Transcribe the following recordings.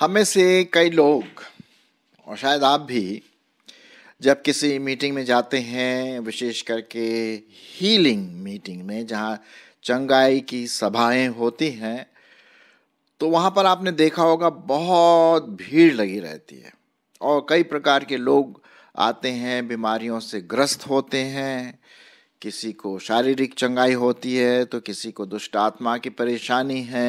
हमें से कई लोग और शायद आप भी जब किसी मीटिंग में जाते हैं विशेष करके हीलिंग मीटिंग में जहाँ चंगाई की सभाएं होती हैं तो वहाँ पर आपने देखा होगा बहुत भीड़ लगी रहती है और कई प्रकार के लोग आते हैं बीमारियों से ग्रस्त होते हैं किसी को शारीरिक चंगाई होती है तो किसी को दुष्ट आत्मा की परेशानी है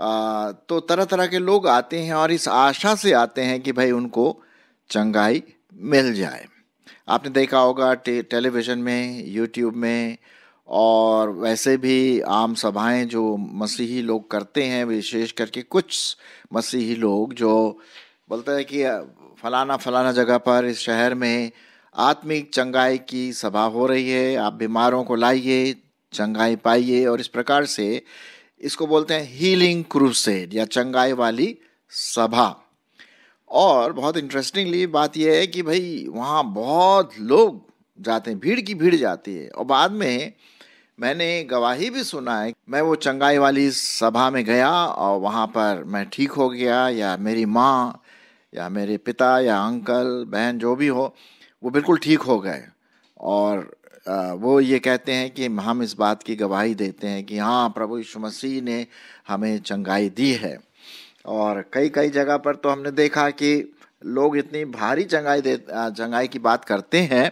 तो तरह तरह के लोग आते हैं और इस आशा से आते हैं कि भाई उनको चंगाई मिल जाए आपने देखा होगा टे, टेलीविज़न में यूट्यूब में और वैसे भी आम सभाएं जो मसीही लोग करते हैं विशेष करके कुछ मसीही लोग जो बोलता है कि फलाना फलाना जगह पर इस शहर में आत्मिक चंगाई की सभा हो रही है आप बीमारों को लाइए चंगाई पाइए और इस प्रकार से इसको बोलते हैं हीलिंग क्रूसेड या चंगाई वाली सभा और बहुत इंटरेस्टिंगली बात यह है कि भाई वहाँ बहुत लोग जाते हैं भीड़ की भीड़ जाती है और बाद में मैंने गवाही भी सुना है मैं वो चंगाई वाली सभा में गया और वहाँ पर मैं ठीक हो गया या मेरी माँ या मेरे पिता या अंकल बहन जो भी हो वो बिल्कुल ठीक हो गए और वो ये कहते हैं कि हम इस बात की गवाही देते हैं कि हाँ प्रभु यीशु मसीह ने हमें चंगाई दी है और कई कई जगह पर तो हमने देखा कि लोग इतनी भारी चंगाई दे चंगाई की बात करते हैं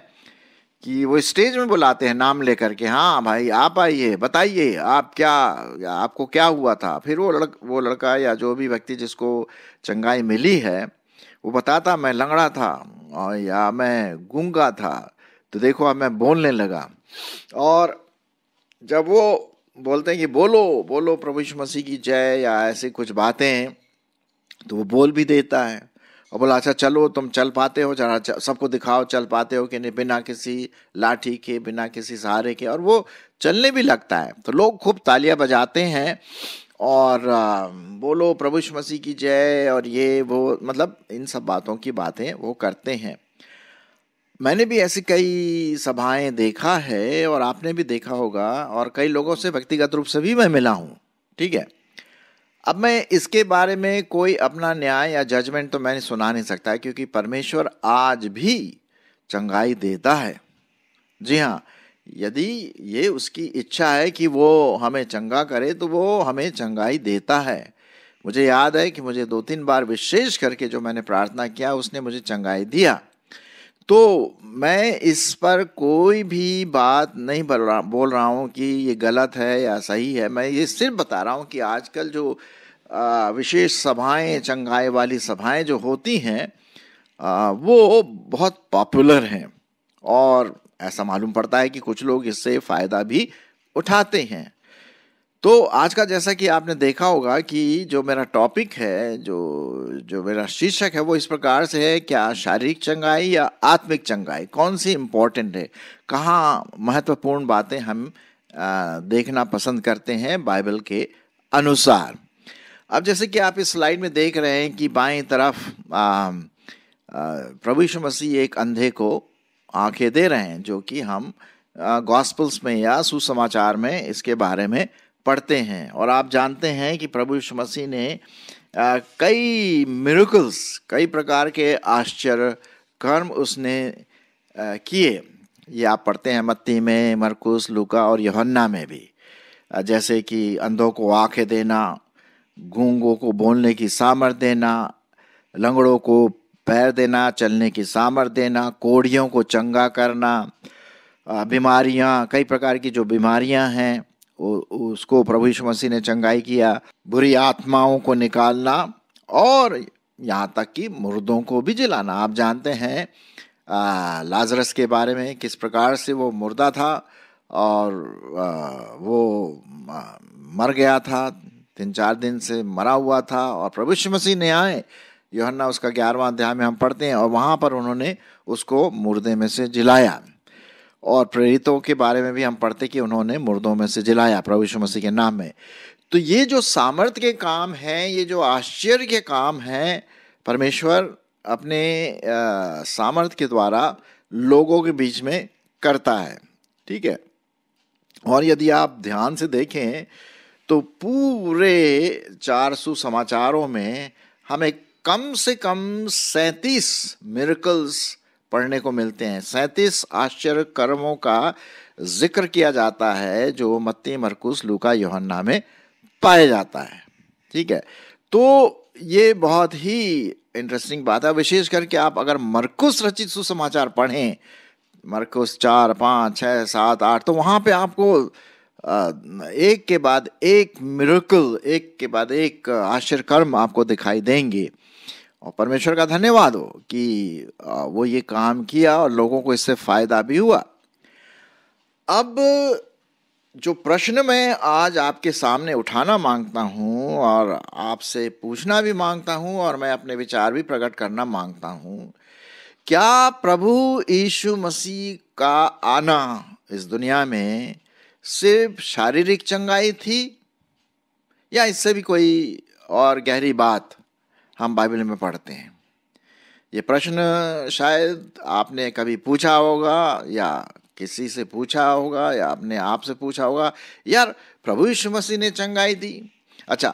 कि वो स्टेज में बुलाते हैं नाम लेकर के हाँ भाई आप आइए बताइए आप क्या आपको क्या हुआ था फिर वो लड़क वो लड़का या जो भी व्यक्ति जिसको चंगाई मिली है वो बताता मैं लंगड़ा था और या मैं गूंगा था तो देखो अब मैं बोलने लगा और जब वो बोलते हैं कि बोलो बोलो प्रभु यीशु मसीह की जय या ऐसी कुछ बातें तो वो बोल भी देता है और बोला अच्छा चलो तुम चल पाते हो जरा सबको दिखाओ चल पाते हो कि नहीं बिना किसी लाठी के बिना किसी सहारे के और वो चलने भी लगता है तो लोग खूब तालियां बजाते हैं और बोलो प्रभु मसीह की जय और ये वो मतलब इन सब बातों की बातें वो करते हैं मैंने भी ऐसी कई सभाएं देखा है और आपने भी देखा होगा और कई लोगों से व्यक्तिगत रूप से भी मैं मिला हूँ ठीक है अब मैं इसके बारे में कोई अपना न्याय या जजमेंट तो मैंने सुना नहीं सकता क्योंकि परमेश्वर आज भी चंगाई देता है जी हाँ यदि ये उसकी इच्छा है कि वो हमें चंगा करे तो वो हमें चंगाई देता है मुझे याद है कि मुझे दो तीन बार विशेष करके जो मैंने प्रार्थना किया उसने मुझे चंगाई दिया तो मैं इस पर कोई भी बात नहीं बोल रहा बोल रहा हूँ कि ये गलत है या सही है मैं ये सिर्फ बता रहा हूँ कि आजकल जो विशेष सभाएं चंगाई वाली सभाएं जो होती हैं वो बहुत पॉपुलर हैं और ऐसा मालूम पड़ता है कि कुछ लोग इससे फ़ायदा भी उठाते हैं तो आज का जैसा कि आपने देखा होगा कि जो मेरा टॉपिक है जो जो मेरा शीर्षक है वो इस प्रकार से है क्या शारीरिक चंगाई या आत्मिक चंगाई कौन सी इम्पोर्टेंट है कहाँ महत्वपूर्ण बातें हम आ, देखना पसंद करते हैं बाइबल के अनुसार अब जैसे कि आप इस स्लाइड में देख रहे हैं कि बाएं तरफ प्रभुष प्रभु यीशु मसीह एक अंधे को आंखें दे रहे हैं जो कि हम गॉस्पल्स में या सुसमाचार में इसके बारे में पढ़ते हैं और आप जानते हैं कि प्रभु यीशु मसीह ने कई मिरुकल्स कई प्रकार के आश्चर्य कर्म उसने किए ये आप पढ़ते हैं मत्ती में मरकुस लुका और यहन्ना में भी जैसे कि अंधों को आंखें देना गूंगों को बोलने की सामर्थ देना लंगड़ों को पैर देना चलने की सामर्थ देना कोड़ियों को चंगा करना बीमारियां कई प्रकार की जो बीमारियां हैं उसको प्रभु यीशु मसीह ने चंगाई किया बुरी आत्माओं को निकालना और यहाँ तक कि मुर्दों को भी जिलाना आप जानते हैं आ, लाजरस के बारे में किस प्रकार से वो मुर्दा था और आ, वो मर गया था तीन चार दिन से मरा हुआ था और प्रभु यीशु मसीह ने आए योहन्ना उसका ग्यारहवा अध्याय में हम पढ़ते हैं और वहाँ पर उन्होंने उसको मुर्दे में से जिलाया और प्रेरितों के बारे में भी हम पढ़ते कि उन्होंने मुर्दों में से जिलाया प्रभु यीशु मसीह के नाम में तो ये जो सामर्थ्य के काम हैं ये जो आश्चर्य के काम हैं परमेश्वर अपने सामर्थ्य के द्वारा लोगों के बीच में करता है ठीक है और यदि आप ध्यान से देखें तो पूरे चार सुसमाचारों में हम एक कम से कम सैंतीस मिरकल्स पढ़ने को मिलते हैं सैंतीस आश्चर्य कर्मों का जिक्र किया जाता है जो मत्ती मरकुस लूका योहन्ना में पाया जाता है ठीक है तो ये बहुत ही इंटरेस्टिंग बात है विशेष करके आप अगर मरकुस रचित सुसमाचार पढ़ें मरकुस चार पाँच छः सात आठ तो वहाँ पे आपको एक के बाद एक मिरकल एक के बाद एक आश्चर्य कर्म आपको दिखाई देंगे और परमेश्वर का धन्यवाद हो कि वो ये काम किया और लोगों को इससे फायदा भी हुआ अब जो प्रश्न मैं आज आपके सामने उठाना मांगता हूँ और आपसे पूछना भी मांगता हूँ और मैं अपने विचार भी प्रकट करना मांगता हूँ क्या प्रभु यीशु मसीह का आना इस दुनिया में सिर्फ शारीरिक चंगाई थी या इससे भी कोई और गहरी बात हम बाइबल में पढ़ते हैं ये प्रश्न शायद आपने कभी पूछा होगा या किसी से पूछा होगा या अपने आप से पूछा होगा यार प्रभु यीशु मसीह ने चंगाई दी अच्छा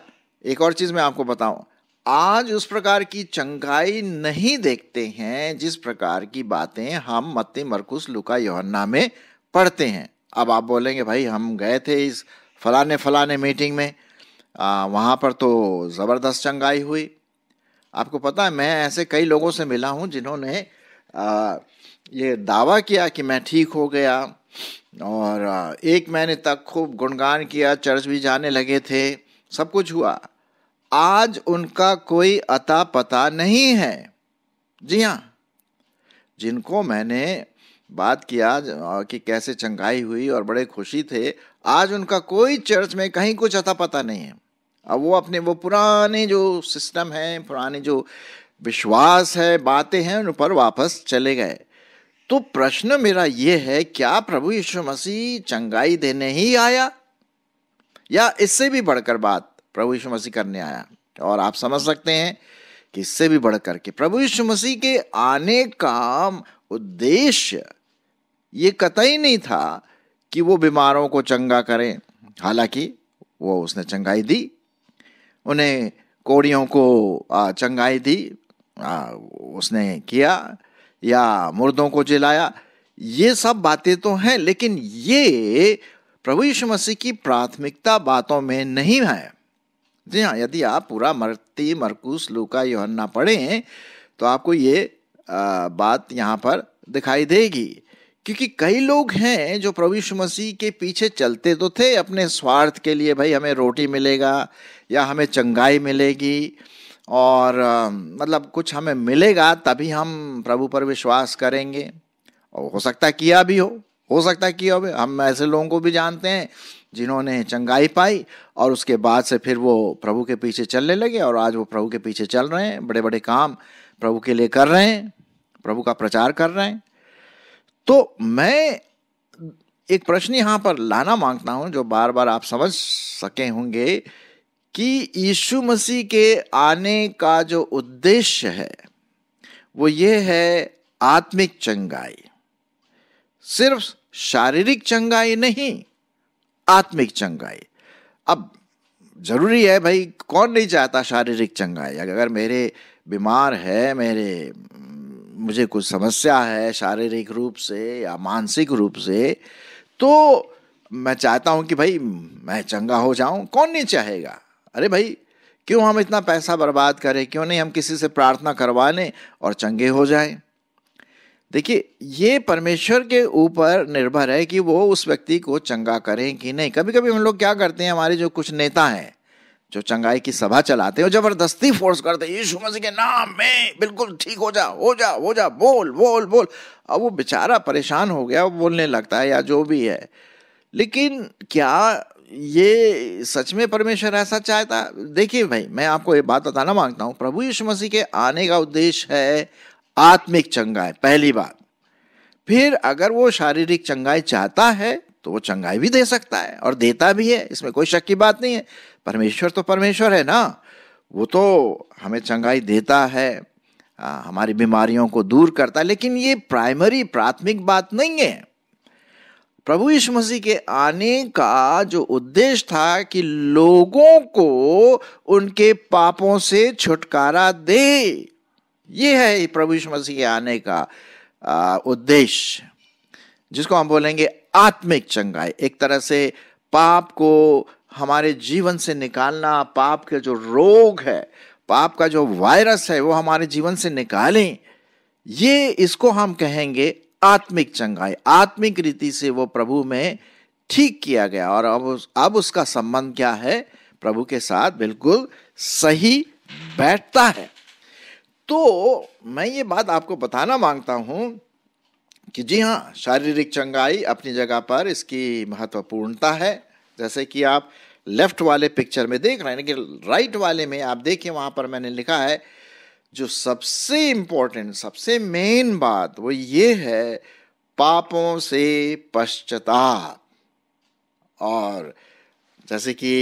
एक और चीज़ मैं आपको बताऊं आज उस प्रकार की चंगाई नहीं देखते हैं जिस प्रकार की बातें हम मत्ती मरकुस लुका योहन्ना में पढ़ते हैं अब आप बोलेंगे भाई हम गए थे इस फलाने फलाने मीटिंग में आ, वहाँ पर तो ज़बरदस्त चंगाई हुई आपको पता है मैं ऐसे कई लोगों से मिला हूँ जिन्होंने ये दावा किया कि मैं ठीक हो गया और एक महीने तक खूब गुणगान किया चर्च भी जाने लगे थे सब कुछ हुआ आज उनका कोई अता पता नहीं है जी हाँ जिनको मैंने बात किया कि कैसे चंगाई हुई और बड़े खुशी थे आज उनका कोई चर्च में कहीं कुछ अता पता नहीं है अब वो अपने वो पुराने जो सिस्टम है पुराने जो विश्वास है बातें हैं उन पर वापस चले गए तो प्रश्न मेरा ये है क्या प्रभु यीशु मसीह चंगाई देने ही आया या इससे भी बढ़कर बात प्रभु यीशु मसीह करने आया और आप समझ सकते हैं कि इससे भी बढ़कर के प्रभु यीशु मसीह के आने का उद्देश्य ये कतई नहीं था कि वो बीमारों को चंगा करें हालांकि वो उसने चंगाई दी उन्हें कोड़ियों को चंगाई दी उसने किया या मुर्दों को जिलाया ये सब बातें तो हैं लेकिन ये प्रभु यीशु मसीह की प्राथमिकता बातों में नहीं है जी हाँ यदि आप पूरा मरती मरकुस लूका योहन्ना पढ़ें तो आपको ये बात यहाँ पर दिखाई देगी क्योंकि कई लोग हैं जो प्रभु यीशु मसीह के पीछे चलते तो थे अपने स्वार्थ के लिए भाई हमें रोटी मिलेगा या हमें चंगाई मिलेगी और मतलब कुछ हमें मिलेगा तभी हम प्रभु पर विश्वास करेंगे और हो सकता किया भी हो हो सकता है किया हो हम ऐसे लोगों को भी जानते हैं जिन्होंने चंगाई पाई और उसके बाद से फिर वो प्रभु के पीछे चलने लगे और आज वो प्रभु के पीछे चल रहे हैं बड़े बड़े काम प्रभु के लिए कर रहे हैं प्रभु का प्रचार कर रहे हैं तो मैं एक प्रश्न यहाँ पर लाना मांगता हूँ जो बार बार आप समझ सके होंगे कि यीशु मसीह के आने का जो उद्देश्य है वो ये है आत्मिक चंगाई सिर्फ शारीरिक चंगाई नहीं आत्मिक चंगाई अब जरूरी है भाई कौन नहीं चाहता शारीरिक चंगाई अगर मेरे बीमार है मेरे मुझे कुछ समस्या है शारीरिक रूप से या मानसिक रूप से तो मैं चाहता हूं कि भाई मैं चंगा हो जाऊं कौन नहीं चाहेगा अरे भाई क्यों हम इतना पैसा बर्बाद करें क्यों नहीं हम किसी से प्रार्थना करवा लें और चंगे हो जाएं देखिए ये परमेश्वर के ऊपर निर्भर है कि वो उस व्यक्ति को चंगा करें कि नहीं कभी कभी हम लोग क्या करते हैं हमारे जो कुछ नेता हैं जो चंगाई की सभा चलाते हैं जबरदस्ती फोर्स करते हैं यीशु मसीह के नाम में बिल्कुल ठीक हो जा हो जा हो जा बोल बोल बोल अब वो बेचारा परेशान हो गया वो बोलने लगता है या जो भी है लेकिन क्या ये सच में परमेश्वर ऐसा चाहता देखिए भाई मैं आपको ये बात बताना मांगता हूँ प्रभु यीशु मसीह के आने का उद्देश्य है आत्मिक चंगाई पहली बात फिर अगर वो शारीरिक चंगाई चाहता है तो वो चंगाई भी दे सकता है और देता भी है इसमें कोई शक की बात नहीं है परमेश्वर तो परमेश्वर है ना वो तो हमें चंगाई देता है आ, हमारी बीमारियों को दूर करता है लेकिन ये प्राइमरी प्राथमिक बात नहीं है प्रभु यीशु मसीह के आने का जो उद्देश्य था कि लोगों को उनके पापों से छुटकारा दे ये है प्रभु यीशु मसीह के आने का उद्देश्य जिसको हम बोलेंगे आत्मिक चंगाई एक तरह से पाप को हमारे जीवन से निकालना पाप के जो रोग है पाप का जो वायरस है वो हमारे जीवन से निकालें ये इसको हम कहेंगे आत्मिक चंगाई आत्मिक रीति से वो प्रभु में ठीक किया गया और अब उस, अब उसका संबंध क्या है प्रभु के साथ बिल्कुल सही बैठता है तो मैं ये बात आपको बताना मांगता हूं कि जी हाँ शारीरिक चंगाई अपनी जगह पर इसकी महत्वपूर्णता है जैसे कि आप लेफ्ट वाले पिक्चर में देख रहे हैं लेकिन राइट वाले में आप देखिए वहां पर मैंने लिखा है जो सबसे इम्पोर्टेंट सबसे मेन बात वो ये है पापों से पश्चाताप और जैसे कि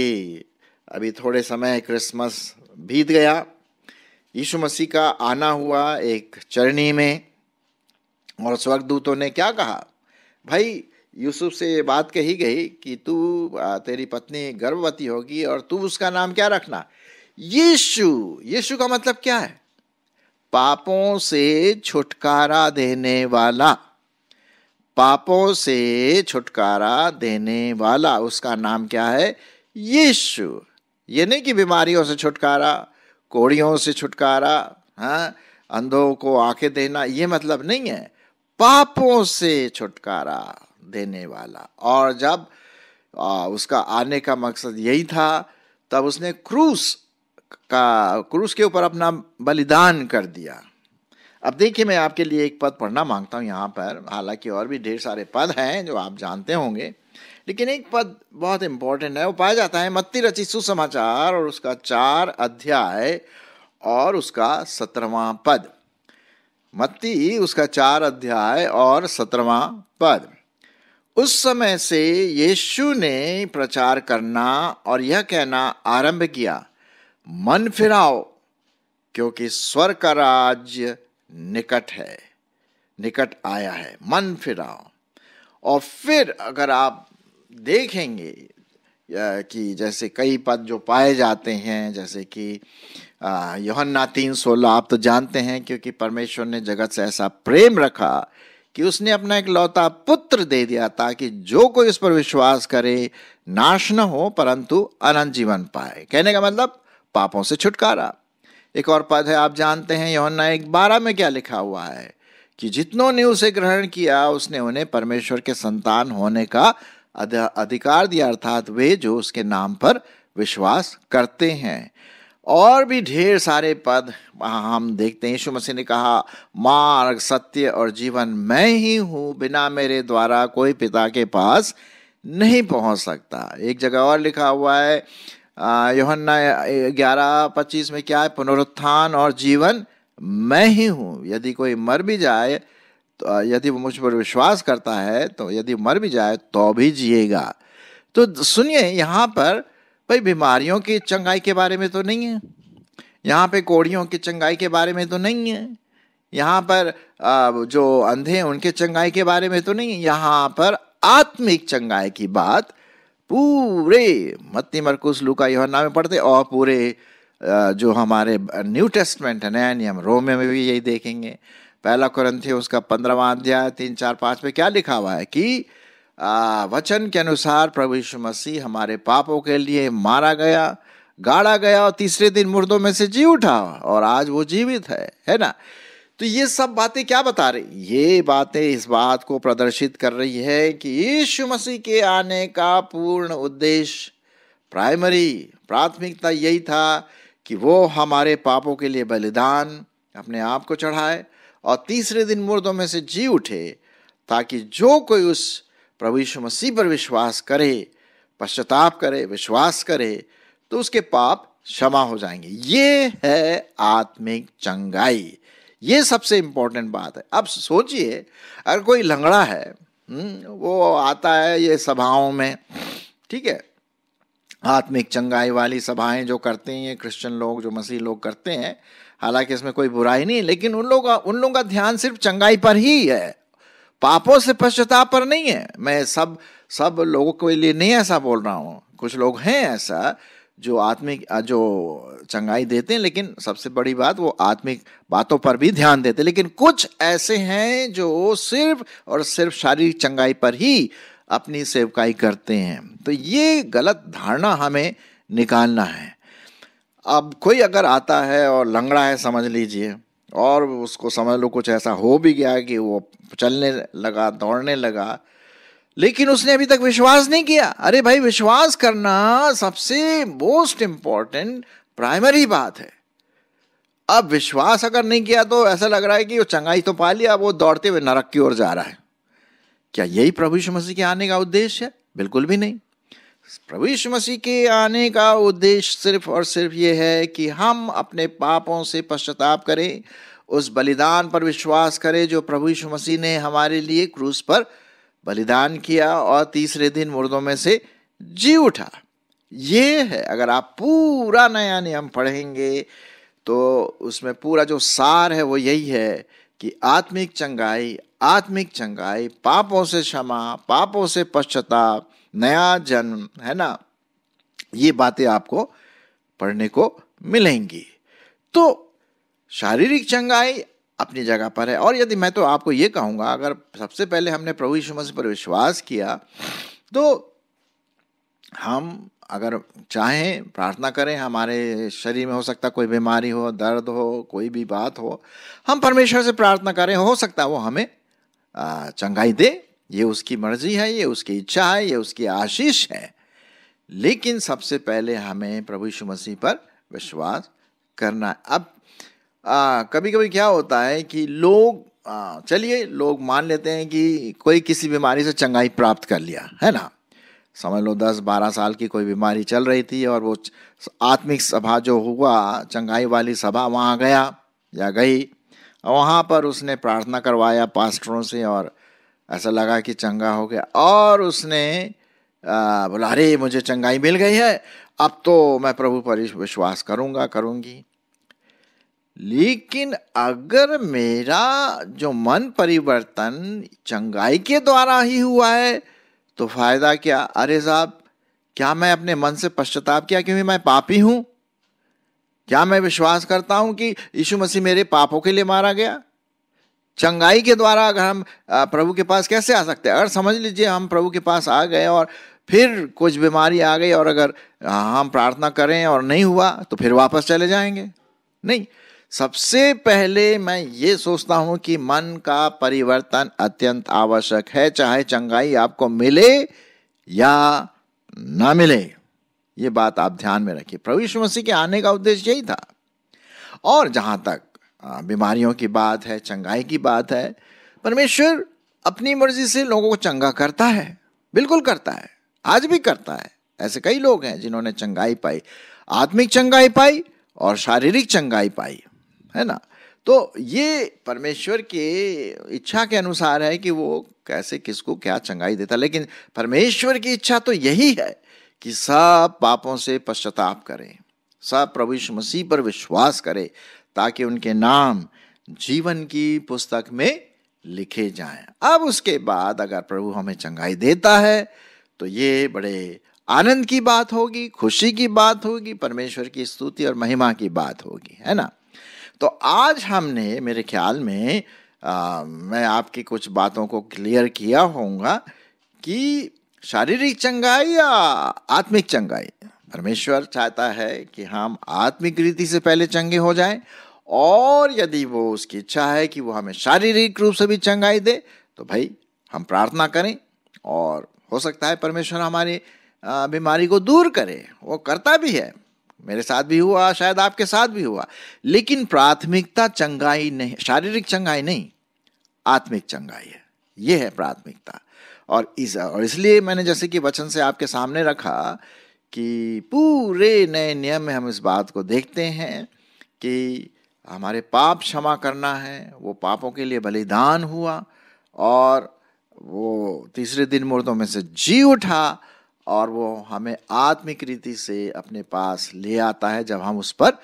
अभी थोड़े समय क्रिसमस बीत गया यीशु मसीह का आना हुआ एक चरणी में और स्वर्गदूतों ने क्या कहा भाई यूसुफ से ये बात कही गई कि तू तेरी पत्नी गर्भवती होगी और तू उसका नाम क्या रखना यीशु यीशु का मतलब क्या है पापों से छुटकारा देने वाला पापों से छुटकारा देने वाला उसका नाम क्या है यीशु ये नहीं कि बीमारियों से छुटकारा कोड़ियों से छुटकारा हाँ अंधों को आंखें देना ये मतलब नहीं है पापों से छुटकारा देने वाला और जब आ, उसका आने का मकसद यही था तब उसने क्रूस का क्रूस के ऊपर अपना बलिदान कर दिया अब देखिए मैं आपके लिए एक पद पढ़ना मांगता हूँ यहाँ पर हालांकि और भी ढेर सारे पद हैं जो आप जानते होंगे लेकिन एक पद बहुत इम्पोर्टेंट है वो पाया जाता है मत्ती रची सुसमाचार और उसका चार अध्याय और उसका सत्रहवा पद मत्ती उसका चार अध्याय और सत्रहवा पद उस समय से यीशु ने प्रचार करना और यह कहना आरंभ किया मन फिराओ क्योंकि स्वर का राज्य निकट है निकट आया है मन फिराओ और फिर अगर आप देखेंगे कि जैसे कई पद जो पाए जाते हैं जैसे कि योहन्ना तीन सोलह आप तो जानते हैं क्योंकि परमेश्वर ने जगत से ऐसा प्रेम रखा कि उसने अपना एक लौता पुत्र दे दिया ताकि जो कोई इस पर विश्वास करे नाश न हो परंतु अनंत जीवन पाए कहने का मतलब पापों से छुटकारा एक और पद है आप जानते हैं योहन्ना एक बारह में क्या लिखा हुआ है कि जितनों ने उसे ग्रहण किया उसने उन्हें परमेश्वर के संतान होने का अधिकार दिया अर्थात वे जो उसके नाम पर विश्वास करते हैं और भी ढेर सारे पद हम देखते हैं यीशु मसीह ने कहा मार्ग सत्य और जीवन मैं ही हूँ बिना मेरे द्वारा कोई पिता के पास नहीं पहुँच सकता एक जगह और लिखा हुआ है योहन्ना ग्यारह पच्चीस में क्या है पुनरुत्थान और जीवन मैं ही हूँ यदि कोई मर भी जाए तो यदि वो मुझ पर विश्वास करता है तो यदि मर भी जाए तो भी जिएगा तो सुनिए यहाँ पर भाई बीमारियों की चंगाई के बारे में तो नहीं है यहाँ पे कोड़ियों की चंगाई के बारे में तो नहीं है यहाँ पर जो अंधे हैं उनके चंगाई के बारे में तो नहीं है यहाँ पर आत्मिक चंगाई की बात पूरे मत्ती मरकुस लुका योहन्ना में पढ़ते और पूरे जो हमारे न्यू टेस्टमेंट है नया नियम रोमे में भी यही देखेंगे पहला थे उसका पंद्रहवा अध्याय तीन चार पाँच में क्या लिखा हुआ है कि वचन के अनुसार प्रभु यीशु मसीह हमारे पापों के लिए मारा गया गाड़ा गया और तीसरे दिन मुर्दों में से जी उठा और आज वो जीवित है है ना तो ये सब बातें क्या बता रही ये बातें इस बात को प्रदर्शित कर रही है कि यीशु मसीह के आने का पूर्ण उद्देश्य प्राइमरी प्राथमिकता यही था कि वो हमारे पापों के लिए बलिदान अपने आप को चढ़ाए और तीसरे दिन मुर्दों में से जी उठे ताकि जो कोई उस प्रभु यीशु मसीह पर विश्वास करे पश्चाताप करे विश्वास करे तो उसके पाप क्षमा हो जाएंगे ये है आत्मिक चंगाई ये सबसे इम्पोर्टेंट बात है अब सोचिए अगर कोई लंगड़ा है हम्म, वो आता है ये सभाओं में ठीक है आत्मिक चंगाई वाली सभाएं जो करते हैं ये क्रिश्चियन लोग जो मसीह लोग करते हैं हालांकि इसमें कोई बुराई नहीं लेकिन उन लोगों का उन लोगों का ध्यान सिर्फ चंगाई पर ही है पापों से पश्चाताप पर नहीं है मैं सब सब लोगों के लिए नहीं ऐसा बोल रहा हूँ कुछ लोग हैं ऐसा जो आत्मिक जो चंगाई देते हैं लेकिन सबसे बड़ी बात वो आत्मिक बातों पर भी ध्यान देते हैं लेकिन कुछ ऐसे हैं जो सिर्फ और सिर्फ शारीरिक चंगाई पर ही अपनी सेवकाई करते हैं तो ये गलत धारणा हमें निकालना है अब कोई अगर आता है और लंगड़ा है समझ लीजिए और उसको समझ लो कुछ ऐसा हो भी गया कि वो चलने लगा दौड़ने लगा लेकिन उसने अभी तक विश्वास नहीं किया अरे भाई विश्वास करना सबसे मोस्ट इंपॉर्टेंट प्राइमरी बात है अब विश्वास अगर नहीं किया तो ऐसा लग रहा है कि वो चंगाई तो पा लिया अब वो दौड़ते हुए नरक की ओर जा रहा है क्या यही प्रभु यीशु मसीह के आने का उद्देश्य है बिल्कुल भी नहीं प्रभु यीशु मसीह के आने का उद्देश्य सिर्फ और सिर्फ ये है कि हम अपने पापों से पश्चाताप करें उस बलिदान पर विश्वास करें जो प्रभु यीशु मसीह ने हमारे लिए क्रूस पर बलिदान किया और तीसरे दिन मुर्दों में से जी उठा ये है अगर आप पूरा नया नियम पढ़ेंगे तो उसमें पूरा जो सार है वो यही है कि आत्मिक चंगाई आत्मिक चंगाई पापों से क्षमा पापों से पश्चाताप नया जन्म है ना ये बातें आपको पढ़ने को मिलेंगी तो शारीरिक चंगाई अपनी जगह पर है और यदि मैं तो आपको ये कहूँगा अगर सबसे पहले हमने प्रभु यीशु मसीह पर विश्वास किया तो हम अगर चाहें प्रार्थना करें हमारे शरीर में हो सकता कोई बीमारी हो दर्द हो कोई भी बात हो हम परमेश्वर से प्रार्थना करें हो सकता वो हमें चंगाई दे ये उसकी मर्जी है ये उसकी इच्छा है ये उसकी आशीष है लेकिन सबसे पहले हमें प्रभु यीशु मसीह पर विश्वास करना अब कभी कभी क्या होता है कि लोग चलिए लोग मान लेते हैं कि कोई किसी बीमारी से चंगाई प्राप्त कर लिया है ना समझ लो दस बारह साल की कोई बीमारी चल रही थी और वो आत्मिक सभा जो हुआ चंगाई वाली सभा वहाँ गया या गई वहाँ पर उसने प्रार्थना करवाया पास्टरों से और ऐसा लगा कि चंगा हो गया और उसने बोला अरे मुझे चंगाई मिल गई है अब तो मैं प्रभु पर विश्वास करूँगा करूँगी लेकिन अगर मेरा जो मन परिवर्तन चंगाई के द्वारा ही हुआ है तो फायदा क्या अरे साहब क्या मैं अपने मन से पश्चाताप किया क्योंकि मैं पापी हूं क्या मैं विश्वास करता हूं कि यीशु मसीह मेरे पापों के लिए मारा गया चंगाई के द्वारा अगर हम प्रभु के पास कैसे आ सकते हैं अगर समझ लीजिए हम प्रभु के पास आ गए और फिर कुछ बीमारी आ गई और अगर हाँ, हम प्रार्थना करें और नहीं हुआ तो फिर वापस चले जाएंगे नहीं सबसे पहले मैं ये सोचता हूं कि मन का परिवर्तन अत्यंत आवश्यक है चाहे चंगाई आपको मिले या ना मिले ये बात आप ध्यान में रखिए प्रवीषु मसीह के आने का उद्देश्य यही था और जहां तक बीमारियों की बात है चंगाई की बात है परमेश्वर अपनी मर्जी से लोगों को चंगा करता है बिल्कुल करता है आज भी करता है ऐसे कई लोग हैं जिन्होंने चंगाई पाई आत्मिक चंगाई पाई और शारीरिक चंगाई पाई है ना तो ये परमेश्वर के इच्छा के अनुसार है कि वो कैसे किसको क्या चंगाई देता लेकिन परमेश्वर की इच्छा तो यही है कि सब पापों से पश्चाताप करें सब प्रभु मसीह पर विश्वास करें ताकि उनके नाम जीवन की पुस्तक में लिखे जाएं अब उसके बाद अगर प्रभु हमें चंगाई देता है तो ये बड़े आनंद की बात होगी खुशी की बात होगी परमेश्वर की स्तुति और महिमा की बात होगी है ना तो आज हमने मेरे ख्याल में आ, मैं आपकी कुछ बातों को क्लियर किया होगा कि शारीरिक चंगाई या आत्मिक चंगाई परमेश्वर चाहता है कि हम आत्मिक रीति से पहले चंगे हो जाएं और यदि वो उसकी इच्छा है कि वो हमें शारीरिक रूप से भी चंगाई दे तो भाई हम प्रार्थना करें और हो सकता है परमेश्वर हमारी बीमारी को दूर करे वो करता भी है मेरे साथ भी हुआ शायद आपके साथ भी हुआ लेकिन प्राथमिकता चंगाई नहीं शारीरिक चंगाई नहीं आत्मिक चंगाई है ये है प्राथमिकता और इस और इसलिए मैंने जैसे कि वचन से आपके सामने रखा कि पूरे नए नियम में हम इस बात को देखते हैं कि हमारे पाप क्षमा करना है वो पापों के लिए बलिदान हुआ और वो तीसरे दिन मुर्दों में से जी उठा और वो हमें आत्मिक रीति से अपने पास ले आता है जब हम उस पर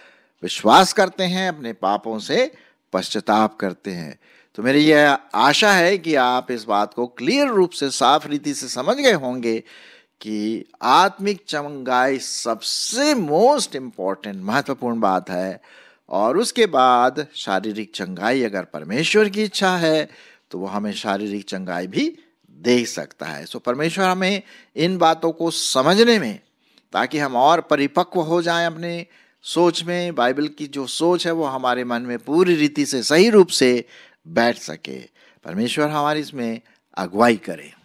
विश्वास करते हैं अपने पापों से पश्चाताप करते हैं तो मेरी यह आशा है कि आप इस बात को क्लियर रूप से साफ रीति से समझ गए होंगे कि आत्मिक चमंगाई सबसे मोस्ट इम्पॉर्टेंट महत्वपूर्ण बात है और उसके बाद शारीरिक चंगाई अगर परमेश्वर की इच्छा है तो वह हमें शारीरिक चंगाई भी देख सकता है सो परमेश्वर हमें इन बातों को समझने में ताकि हम और परिपक्व हो जाएं अपने सोच में बाइबल की जो सोच है वो हमारे मन में पूरी रीति से सही रूप से बैठ सके परमेश्वर हमारी इसमें अगुवाई करे